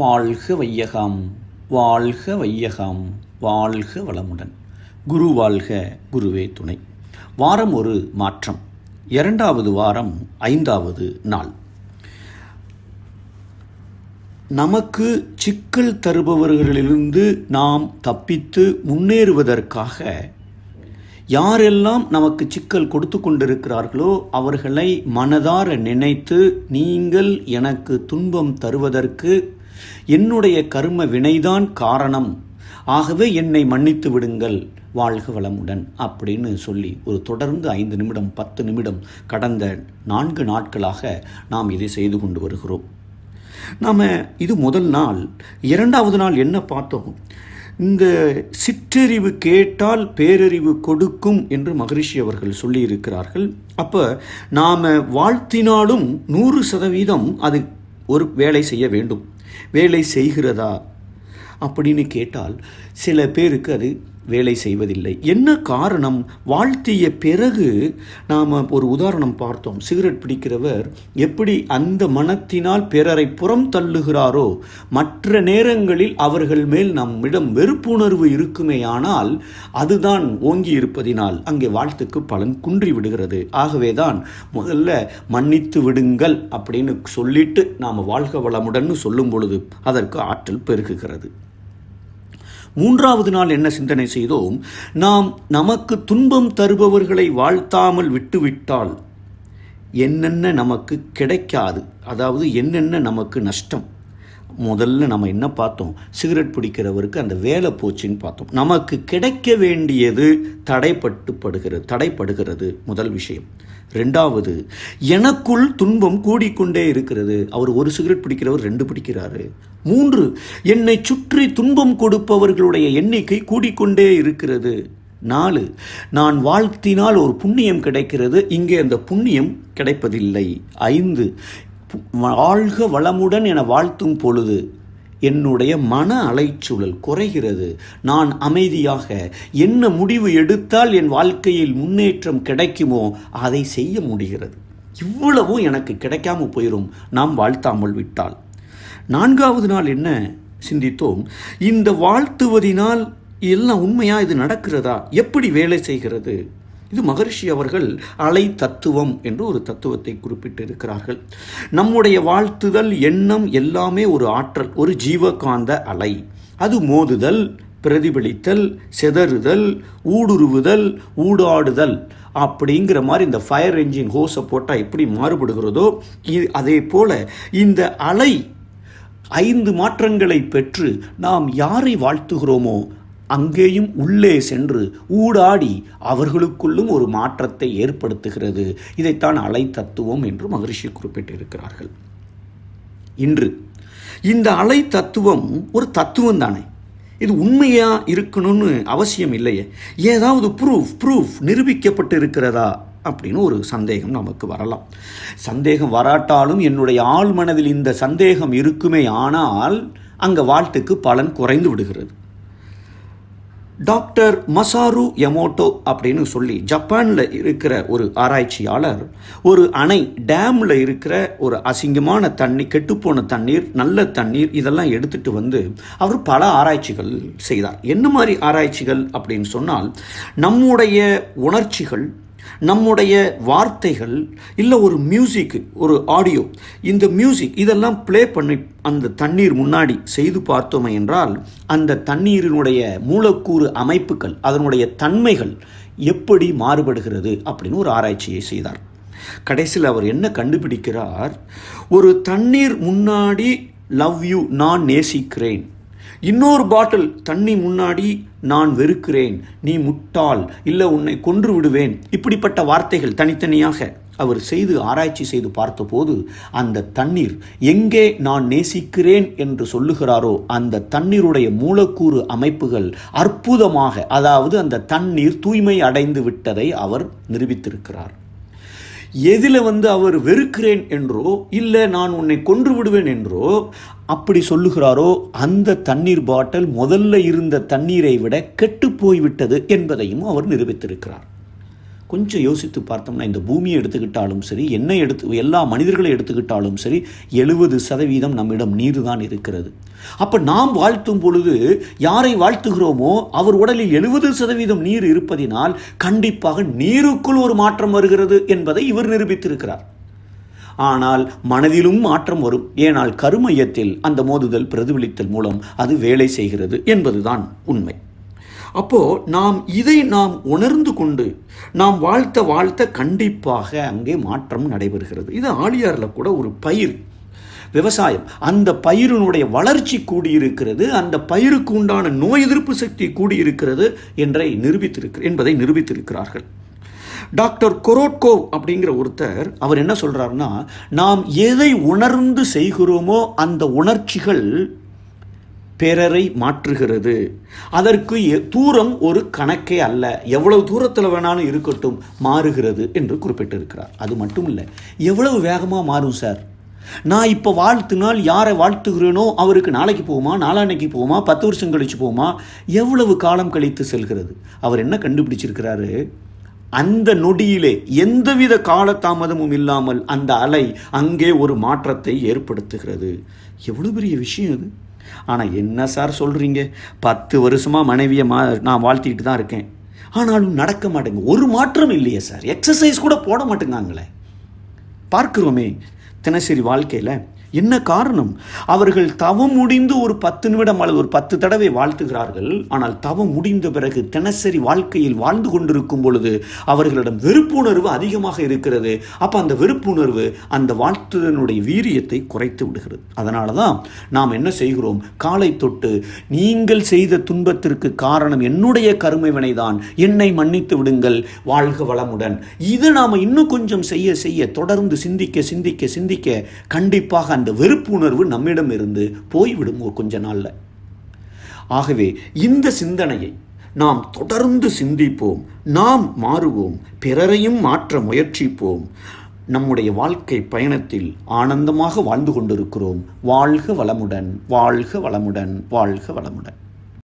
வாழ்க வையகம் வாழ்க வையகம் வாழ்க வளமுடன் குரு வாழ்க குருவே துணை வாரம் ஒரு மாற்றம் இரண்டாவது வாரம் ஐந்தாவது நாள் நமக்கு சிக்கல் தருபவர்களிலிருந்து நாம் தப்பித்து முன்னேறுவதற்காக யாரெல்லாம் நமக்கு சிக்கல் கொடுத்து கொண்டிருக்கிறார்களோ அவர்களை மனதார நினைத்து நீங்கள் எனக்கு துன்பம் தருவதற்கு என்னுடைய கர்ம வினைதான் காரணம் ஆகவே என்னை மன்னித்து விடுங்கள் வாழ்க வளமுடன் அப்படின்னு சொல்லி ஒரு தொடர்ந்து ஐந்து நிமிடம் பத்து நிமிடம் கடந்த நான்கு நாட்களாக நாம் இதை செய்து கொண்டு வருகிறோம் நாம் இது முதல் நாள் இரண்டாவது நாள் என்ன பார்த்தோம் இந்த சிற்றறிவு கேட்டால் பேரறிவு கொடுக்கும் என்று மகரிஷி அவர்கள் சொல்லியிருக்கிறார்கள் அப்போ நாம் வாழ்த்தினாலும் நூறு சதவீதம் அது ஒரு வேலை செய்ய வேண்டும் வேலை செய்கிறதா அப்படின்னு கேட்டால் சில பேருக்கு அது வேலை செய்வதில்லை என்ன காரணம் வாழ்த்திய பிறகு நாம் ஒரு உதாரணம் பார்த்தோம் சிகரெட் பிடிக்கிறவர் எப்படி அந்த மனத்தினால் பிறரை புறம் தள்ளுகிறாரோ மற்ற நேரங்களில் அவர்கள் மேல் நம்மிடம் வெறுப்புணர்வு இருக்குமே ஆனால் அதுதான் ஓங்கி இருப்பதினால் அங்கே வாழ்த்துக்கு பலன் குன்றி விடுகிறது ஆகவேதான் முதல்ல மன்னித்து விடுங்கள் அப்படின்னு சொல்லிட்டு நாம் வாழ்க வளமுடன் சொல்லும் பொழுது அதற்கு ஆற்றல் பெருகுகிறது மூன்றாவது நாள் என்ன சிந்தனை செய்தோம் நாம் நமக்கு துன்பம் தருபவர்களை வாழ்த்தாமல் விட்டுவிட்டால் என்னென்ன நமக்கு கிடைக்காது அதாவது என்னென்ன நமக்கு நஷ்டம் முதல்ல நம்ம என்ன பார்த்தோம் சிகரெட் பிடிக்கிறவருக்கு அந்த வேலை போச்சுன்னு பார்த்தோம் நமக்கு கிடைக்க வேண்டியது தடைப்பட்டுப்படுகிறது தடைப்படுகிறது முதல் விஷயம் ரெண்டாவது எனக்குள் துன்பம் கூடிக்கொண்டே இருக்கிறது அவர் ஒரு சிகரெட் பிடிக்கிறவர் ரெண்டு பிடிக்கிறாரு மூன்று என்னை சுற்றி துன்பம் கொடுப்பவர்களுடைய எண்ணிக்கை கூடிக்கொண்டே இருக்கிறது நாலு நான் வாழ்த்தினால் ஒரு புண்ணியம் கிடைக்கிறது இங்கே அந்த புண்ணியம் கிடைப்பதில்லை ஐந்து வாழ்க வளமுடன் என வாழ்த்தும் பொழுது என்னுடைய மன அலைச்சூழல் குறைகிறது நான் அமைதியாக என்ன முடிவு எடுத்தால் என் வாழ்க்கையில் முன்னேற்றம் கிடைக்குமோ அதை செய்ய முடிகிறது இவ்வளவும் எனக்கு கிடைக்காம போயிடும் நாம் வாழ்த்தாமல் விட்டால் நான்காவது நாள் என்ன சிந்தித்தோம் இந்த வாழ்த்துவதினால் எல்லாம் உண்மையாக இது நடக்கிறதா எப்படி வேலை செய்கிறது இது மகரிஷி அவர்கள் அலை தத்துவம் என்று ஒரு தத்துவத்தை குறிப்பிட்டிருக்கிறார்கள் நம்முடைய வாழ்த்துதல் எண்ணம் எல்லாமே ஒரு ஆற்றல் ஒரு ஜீவகாந்த அலை அது மோதுதல் பிரதிபலித்தல் செதறுதல் ஊடுருவுதல் ஊடாடுதல் அப்படிங்கிற மாதிரி இந்த ஃபயர் என்ஜின் ஹோஸை போட்டால் எப்படி மாறுபடுகிறதோ இது அதே போல் இந்த அலை ஐந்து மாற்றங்களை பெற்று நாம் யாரை வாழ்த்துகிறோமோ அங்கேயும் உள்ளே சென்று ஊடாடி அவர்களுக்குள்ளும் ஒரு மாற்றத்தை ஏற்படுத்துகிறது இதைத்தான் அலை தத்துவம் என்று மகரிஷி குறிப்பிட்டிருக்கிறார்கள் இன்று இந்த அலை தத்துவம் ஒரு தத்துவம் தானே இது உண்மையாக இருக்கணும்னு அவசியம் இல்லையே ஏதாவது ப்ரூஃப் ப்ரூஃப் நிரூபிக்கப்பட்டு இருக்கிறதா அப்படின்னு ஒரு சந்தேகம் நமக்கு வரலாம் சந்தேகம் வராட்டாலும் என்னுடைய ஆள் மனதில் இந்த சந்தேகம் இருக்குமே ஆனால் அங்கே வாழ்த்துக்கு பலன் குறைந்து விடுகிறது டாக்டர் மசாரு எமோட்டோ அப்படின்னு சொல்லி ஜப்பானில் இருக்கிற ஒரு ஆராய்ச்சியாளர் ஒரு அணை டேமில் இருக்கிற ஒரு அசிங்கமான தண்ணி கெட்டுப்போன தண்ணீர் நல்ல தண்ணீர் இதெல்லாம் எடுத்துகிட்டு வந்து அவர் பல ஆராய்ச்சிகள் செய்தார் என்ன மாதிரி ஆராய்ச்சிகள் அப்படின்னு சொன்னால் நம்முடைய உணர்ச்சிகள் நம்முடைய வார்த்தைகள் இல்லை ஒரு மியூசிக் ஒரு ஆடியோ இந்த மியூசிக் இதெல்லாம் ப்ளே பண்ணி அந்த தண்ணீர் முன்னாடி செய்து பார்த்தோமே என்றால் அந்த தண்ணீரினுடைய மூலக்கூறு அமைப்புகள் அதனுடைய தன்மைகள் எப்படி மாறுபடுகிறது அப்படின்னு ஒரு ஆராய்ச்சியை செய்தார் கடைசியில் அவர் என்ன கண்டுபிடிக்கிறார் ஒரு தண்ணீர் முன்னாடி லவ் யூ நான் நேசிக்கிறேன் இன்னொரு பாட்டில் தண்ணி முன்னாடி நான் வெறுக்கிறேன் நீ முட்டாள் இல்லை உன்னை கொன்று விடுவேன் இப்படிப்பட்ட வார்த்தைகள் தனித்தனியாக அவர் செய்து ஆராய்ச்சி செய்து பார்த்தபோது அந்த தண்ணீர் எங்கே நான் நேசிக்கிறேன் என்று சொல்லுகிறாரோ அந்த தண்ணீருடைய மூலக்கூறு அமைப்புகள் அற்புதமாக அதாவது அந்த தண்ணீர் தூய்மை அடைந்து விட்டதை அவர் நிரூபித்திருக்கிறார் எதில் வந்து அவர் வெறுக்கிறேன் என்றோ இல்லை நான் உன்னை கொன்று விடுவேன் என்றோ அப்படி சொல்லுகிறாரோ அந்த தண்ணீர் பாட்டில் முதல்ல இருந்த தண்ணீரை விட கெட்டு போய்விட்டது என்பதையும் அவர் நிரூபித்திருக்கிறார் கொஞ்சம் யோசித்து பார்த்தோம்னா இந்த பூமியை எடுத்துக்கிட்டாலும் சரி என்ன எடுத்து எல்லா மனிதர்களை எடுத்துக்கிட்டாலும் சரி எழுபது சதவீதம் நம்மிடம் நீர் தான் இருக்கிறது அப்போ நாம் வாழ்த்தும் பொழுது யாரை வாழ்த்துகிறோமோ அவர் உடலில் எழுபது சதவீதம் நீர் இருப்பதினால் கண்டிப்பாக நீருக்குள் ஒரு மாற்றம் வருகிறது என்பதை இவர் நிரூபித்திருக்கிறார் ஆனால் மனதிலும் மாற்றம் வரும் ஏனால் கருமையத்தில் அந்த மோதுதல் பிரதிபலித்தல் மூலம் அது வேலை செய்கிறது என்பதுதான் உண்மை அப்போது நாம் இதை நாம் உணர்ந்து கொண்டு நாம் வாழ்த்த வாழ்த்த கண்டிப்பாக அங்கே மாற்றம் நடைபெறுகிறது இது ஆழியாரில் கூட ஒரு பயிர் விவசாயம் அந்த பயிரினுடைய வளர்ச்சி கூடியிருக்கிறது அந்த பயிருக்கு உண்டான நோய் எதிர்ப்பு சக்தி கூடியிருக்கிறது என்றை நிரூபித்திருக்கு என்பதை நிரூபித்திருக்கிறார்கள் டாக்டர் கொரோட்கோ அப்படிங்கிற ஒருத்தர் அவர் என்ன சொல்கிறாருன்னா நாம் எதை உணர்ந்து செய்கிறோமோ அந்த உணர்ச்சிகள் பிறரை மாற்றுகிறது அதற்கு தூரம் ஒரு கணக்கே அல்ல எவ்வளவு தூரத்தில் வேணாலும் இருக்கட்டும் மாறுகிறது என்று குறிப்பிட்டிருக்கிறார் அது மட்டும் இல்லை எவ்வளவு வேகமாக மாறும் சார் நான் இப்போ வாழ்த்துனால் யாரை வாழ்த்துகிறேனோ அவருக்கு நாளைக்கு போகுமா நாளான்னைக்கு போகுமா பத்து வருஷம் கழித்து போகுமா எவ்வளவு காலம் கழித்து செல்கிறது அவர் என்ன கண்டுபிடிச்சிருக்கிறாரு அந்த நொடியிலே எந்தவித காலதாமதமும் இல்லாமல் அந்த அலை அங்கே ஒரு மாற்றத்தை ஏற்படுத்துகிறது எவ்வளோ பெரிய விஷயம் அது ஆனால் என்ன சார் சொல்கிறீங்க பத்து வருஷமாக மனைவியை மா நான் வாழ்த்திக்கிட்டு தான் இருக்கேன் ஆனாலும் நடக்க மாட்டேங்க ஒரு மாற்றம் இல்லையே சார் எக்ஸசைஸ் கூட போட மாட்டேங்காங்களே பார்க்குறோமே தினசரி வாழ்க்கையில் என்ன காரணம் அவர்கள் தவம் முடிந்து ஒரு பத்து நிமிடம் அல்லது ஒரு பத்து தடவை வாழ்த்துகிறார்கள் ஆனால் தவம் முடிந்த பிறகு தினசரி வாழ்க்கையில் வாழ்ந்து கொண்டிருக்கும் பொழுது அவர்களிடம் வெறுப்புணர்வு அதிகமாக இருக்கிறது அப்போ அந்த வெறுப்புணர்வு அந்த வாழ்த்துதனுடைய வீரியத்தை குறைத்து விடுகிறது அதனால தான் நாம் என்ன செய்கிறோம் காலை தொட்டு நீங்கள் செய்த துன்பத்திற்கு காரணம் என்னுடைய கருமை வினைதான் என்னை மன்னித்து விடுங்கள் வாழ்க வளமுடன் இதை நாம் இன்னும் கொஞ்சம் செய்ய செய்ய தொடர்ந்து சிந்திக்க சிந்திக்க சிந்திக்க கண்டிப்பாக அந்த வெறுப்பு உணர்வு நம்மிடம் இருந்து போய்விடும் ஒரு கொஞ்ச நாளில் ஆகவே இந்த சிந்தனையை நாம் தொடர்ந்து சிந்திப்போம் நாம் மாறுவோம் பிறரையும் மாற்ற முயற்சிப்போம் நம்முடைய வாழ்க்கை பயணத்தில் ஆனந்தமாக வாழ்ந்து கொண்டிருக்கிறோம் வாழ்க வளமுடன் வாழ்க வளமுடன் வாழ்க வளமுடன்